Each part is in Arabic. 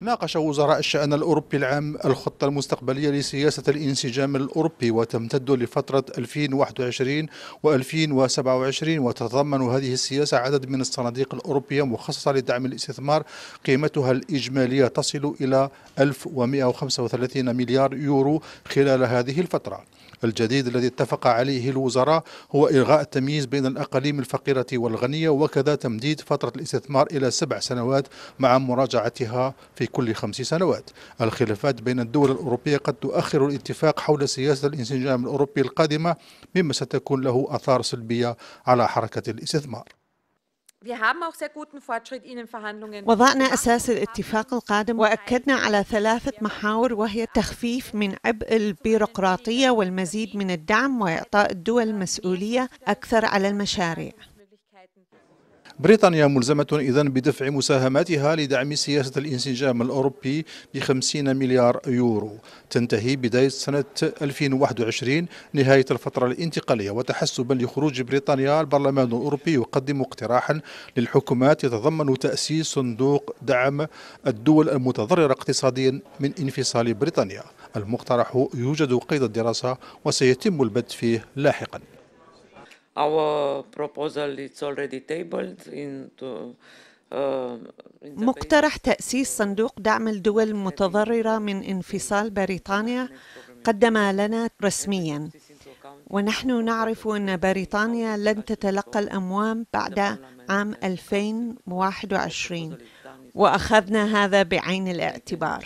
ناقش وزراء الشأن الأوروبي العام الخطة المستقبلية لسياسة الانسجام الأوروبي وتمتد لفترة 2021 و2027 وتتضمن هذه السياسة عدد من الصناديق الأوروبية مخصصة لدعم الاستثمار قيمتها الإجمالية تصل إلى 1135 مليار يورو خلال هذه الفترة الجديد الذي اتفق عليه الوزراء هو إلغاء التمييز بين الأقاليم الفقيرة والغنية وكذا تمديد فترة الاستثمار إلى سبع سنوات مع مراجعتها في كل خمس سنوات الخلافات بين الدول الأوروبية قد تؤخر الاتفاق حول سياسة الانسجام الأوروبي القادمة مما ستكون له أثار سلبية على حركة الاستثمار وضعنا أساس الاتفاق القادم وأكدنا على ثلاثة محاور وهي التخفيف من عبء البيروقراطية والمزيد من الدعم وإعطاء الدول مسؤولية أكثر على المشاريع بريطانيا ملزمة إذا بدفع مساهماتها لدعم سياسة الانسجام الأوروبي ب 50 مليار يورو تنتهي بداية سنة 2021 نهاية الفترة الانتقالية وتحسبا لخروج بريطانيا البرلمان الأوروبي يقدم اقتراحا للحكومات يتضمن تأسيس صندوق دعم الدول المتضررة اقتصاديا من انفصال بريطانيا المقترح يوجد قيد الدراسة وسيتم البت فيه لاحقا Our uh, proposal is already tabled into uh, مقترح تأسيس صندوق دعم الدول المتضررة من انفصال بريطانيا قدم لنا رسميا ونحن نعرف أن بريطانيا لن تتلقى الأموال بعد عام 2021 وأخذنا هذا بعين الاعتبار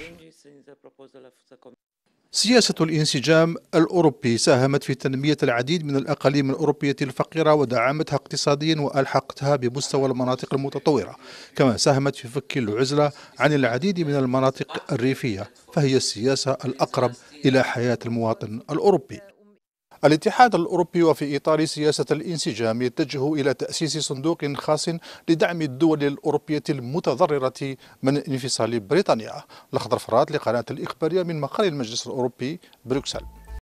سياسة الانسجام الأوروبي ساهمت في تنمية العديد من الأقاليم الأوروبية الفقيرة ودعمتها اقتصاديا وألحقتها بمستوى المناطق المتطورة كما ساهمت في فك العزلة عن العديد من المناطق الريفية فهي السياسة الأقرب إلى حياة المواطن الأوروبي الاتحاد الأوروبي وفي إطار سياسة الانسجام يتجه إلى تأسيس صندوق خاص لدعم الدول الأوروبية المتضررة من انفصال بريطانيا الأخضر فرات لقناة الإخبارية من مقر المجلس الأوروبي بروكسل